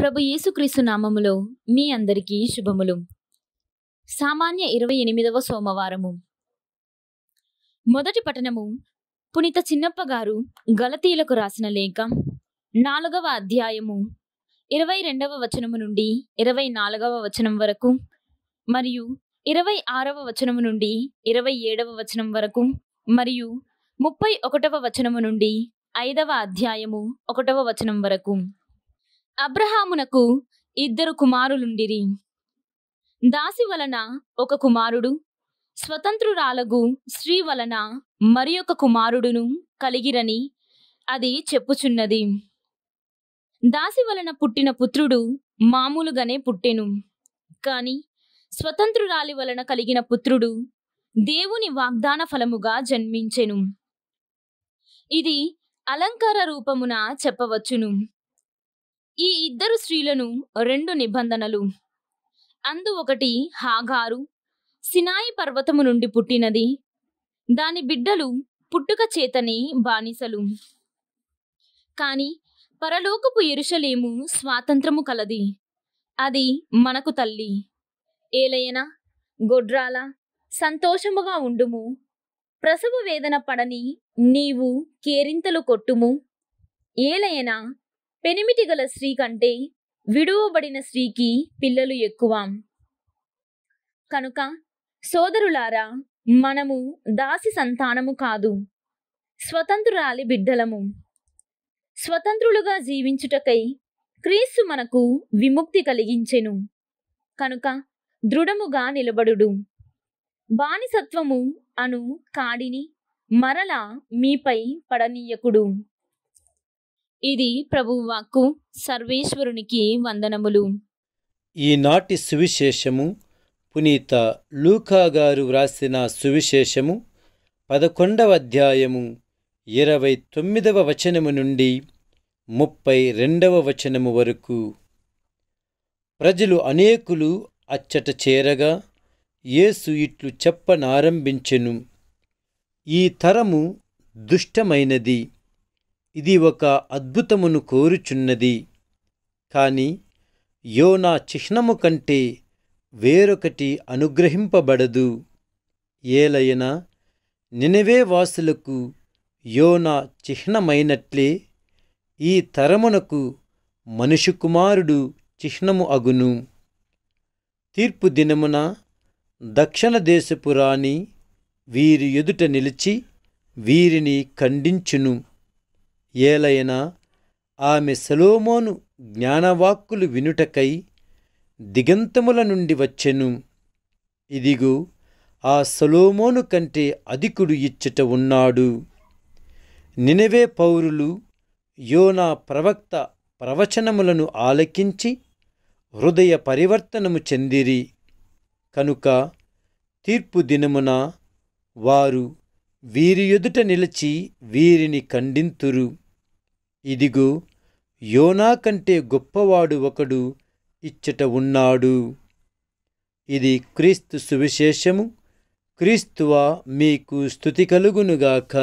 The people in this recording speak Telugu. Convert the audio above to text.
ప్రభు యేసుక్రీస్తు నామములో మీ అందరికీ శుభములు సామాన్య ఇరవై ఎనిమిదవ సోమవారము మొదటి పఠనము పునీత చిన్నప్ప గారు గలతీలకు రాసిన లేఖ నాలుగవ అధ్యాయము ఇరవై రెండవ వచనము నుండి ఇరవై నాలుగవ వచనం వరకు మరియు ఇరవై ఆరవ వచనము నుండి ఇరవై ఏడవ వచనం వరకు మరియు ముప్పై ఒకటవ వచనము నుండి ఐదవ అధ్యాయము ఒకటవ వచనం వరకు అబ్రహామునకు ఇద్దరు కుమారులుండిరి దాసి వలన ఒక కుమారుడు స్వతంత్రురాలగు స్త్రీ వలన మరి ఒక కుమారుడును కలిగిరని అది చెప్పుచున్నది దాసి వలన పుట్టిన పుత్రుడు మామూలుగానే పుట్టెను కాని స్వతంత్రురాలి వలన కలిగిన పుత్రుడు దేవుని వాగ్దాన ఫలముగా జన్మించెను ఇది అలంకార రూపమున చెప్పవచ్చును ఈ ఇద్దరు స్త్రీలను రెండు నిబంధనలు అందు ఒకటి హాగారు సినాయి పర్వతము నుండి పుట్టినది దాని బిడ్డలు పుట్టుక చేతనే బానిసలు కాని పరలోకపు ఎరుషలేము స్వాతంత్రము కలది అది మనకు తల్లి ఏలయన గొడ్రాల సంతోషముగా ఉండుము ప్రసవ వేదన పడని నీవు కేరింతలు కొట్టుము ఏలయన పెనిమిటి గల స్త్రీ కంటే విడువబడిన స్త్రీకి పిల్లలు ఎక్కువ కనుక సోదరులారా మనము దాసి సంతానము కాదు స్వతంత్రురాలి బిడ్డలము స్వతంత్రులుగా జీవించుటకై క్రీస్తు మనకు విముక్తి కలిగించెను కనుక దృఢముగా నిలబడుడు బానిసత్వము అను కాడిని మరలా మీపై పడనీయకుడు ఇది ప్రభువాకు సర్వేశ్వరునికి వందనములు ఈనాటి సువిశేషము పునీత లూకాగారు వ్రాసిన సువిశేషము పదకొండవ అధ్యాయము ఇరవై తొమ్మిదవ వచనము నుండి ముప్పై రెండవ వచనము వరకు ప్రజలు అనేకులు అచ్చట చేరగా యేసు ఇట్లు చెప్పనారంభించెను ఈ తరము దుష్టమైనది ఇది ఒక అద్భుతమును కోరుచున్నది కాని యోనా చిహ్నము కంటే వేరొకటి అనుగ్రహింపబడదు ఏలైన నినవే వాసులకు యోనా చిహ్నమైనట్లే ఈ తరమునకు మనిషి కుమారుడు చిహ్నము అగును తీర్పు దినమున దక్షిణ దేశపు రాణి వీరి ఎదుట నిలిచి వీరిని ఖండించును ఏలైనా ఆమె సెలోమోను జ్ఞానవాక్కులు వినుటకై దిగంతముల నుండి వచ్చెను ఇదిగో ఆ సొలోమోను కంటే అధికుడు ఇచ్చట ఉన్నాడు నినవే పౌరులు యోనా ప్రవక్త ప్రవచనములను ఆలకించి హృదయ పరివర్తనము చెందిరి కనుక తీర్పు దినమున వారు వీరి ఎదుట నిలిచి వీరిని ఖండింతురు ఇదిగో యోనా కంటే గొప్పవాడు ఒకడు ఇచ్చట ఉన్నాడు ఇది క్రీస్తు సువిశేషము క్రీస్తువా మీకు స్థుతి కలుగునుగాక